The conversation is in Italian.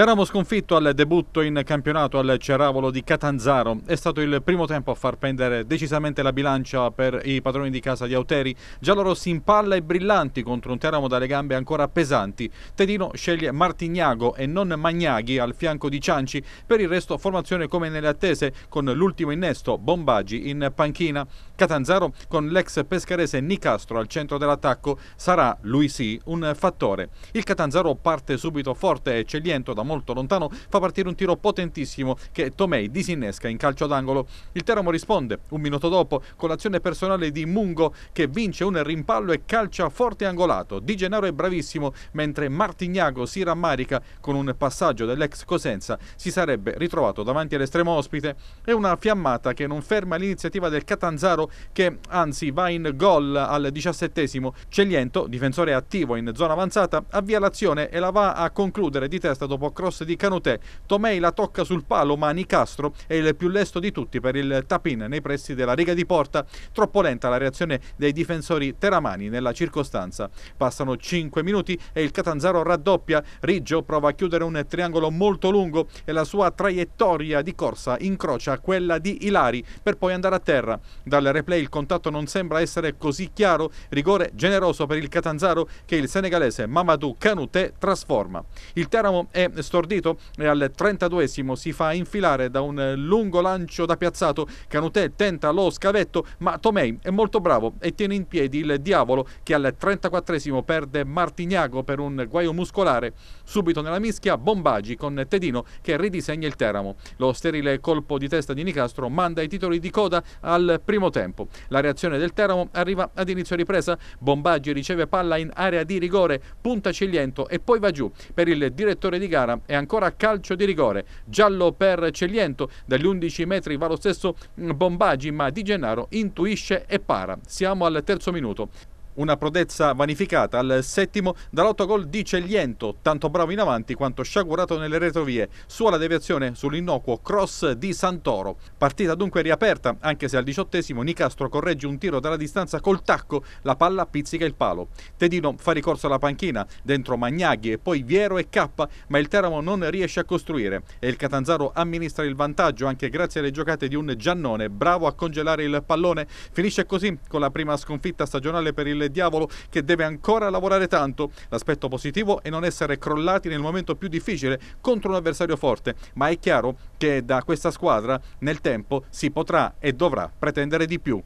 Teramo sconfitto al debutto in campionato al Ceravolo di Catanzaro. È stato il primo tempo a far pendere decisamente la bilancia per i padroni di casa di Auteri. Giallorossi in palla e brillanti contro un Teramo dalle gambe ancora pesanti. Tedino sceglie Martignago e non Magnaghi al fianco di Cianci. Per il resto formazione come nelle attese con l'ultimo innesto Bombaggi in panchina. Catanzaro con l'ex pescarese Nicastro al centro dell'attacco sarà, lui sì, un fattore. Il Catanzaro parte subito forte e celiento da molto lontano, fa partire un tiro potentissimo che Tomei disinnesca in calcio d'angolo. Il Teramo risponde un minuto dopo con l'azione personale di Mungo che vince un rimpallo e calcia forte angolato. Di Gennaro è bravissimo, mentre Martignago si rammarica con un passaggio dell'ex Cosenza, si sarebbe ritrovato davanti all'estremo ospite È una fiammata che non ferma l'iniziativa del Catanzaro che anzi va in gol al diciassettesimo. Celiento, difensore attivo in zona avanzata, avvia l'azione e la va a concludere di testa dopo cross di Canutè. Tomei la tocca sul palo, ma Nicastro è il più lesto di tutti per il tapin nei pressi della riga di porta. Troppo lenta la reazione dei difensori teramani nella circostanza. Passano 5 minuti e il Catanzaro raddoppia. Riggio prova a chiudere un triangolo molto lungo e la sua traiettoria di corsa incrocia quella di Ilari per poi andare a terra. Dal replay il contatto non sembra essere così chiaro, rigore generoso per il Catanzaro che il senegalese Mamadou Canutè trasforma. Il Teramo è stordito e al 32esimo si fa infilare da un lungo lancio da piazzato. Canutè tenta lo scavetto, ma Tomei è molto bravo e tiene in piedi il diavolo che al 34esimo perde Martignago per un guaio muscolare. Subito nella mischia Bombagi con Tedino che ridisegna il Teramo. Lo sterile colpo di testa di Nicastro manda i titoli di coda al primo tempo. La reazione del Teramo arriva ad inizio ripresa. Bombagi riceve palla in area di rigore, punta Cigliento e poi va giù. Per il direttore di gara Pescara e ancora calcio di rigore, giallo per Celiento, dagli 11 metri va lo stesso mm, Bombaggi ma Di Gennaro intuisce e para. Siamo al terzo minuto. Una prodezza vanificata al settimo dall'8 gol di Cegliento, tanto bravo in avanti quanto sciagurato nelle retrovie. Sua la deviazione sull'innocuo cross di Santoro. Partita dunque riaperta, anche se al diciottesimo Nicastro corregge un tiro dalla distanza col tacco, la palla pizzica il palo. Tedino fa ricorso alla panchina, dentro Magnaghi e poi Viero e K, ma il Teramo non riesce a costruire e il Catanzaro amministra il vantaggio anche grazie alle giocate di un Giannone, bravo a congelare il pallone. Finisce così con la prima sconfitta stagionale per il del diavolo che deve ancora lavorare tanto. L'aspetto positivo è non essere crollati nel momento più difficile contro un avversario forte, ma è chiaro che da questa squadra nel tempo si potrà e dovrà pretendere di più.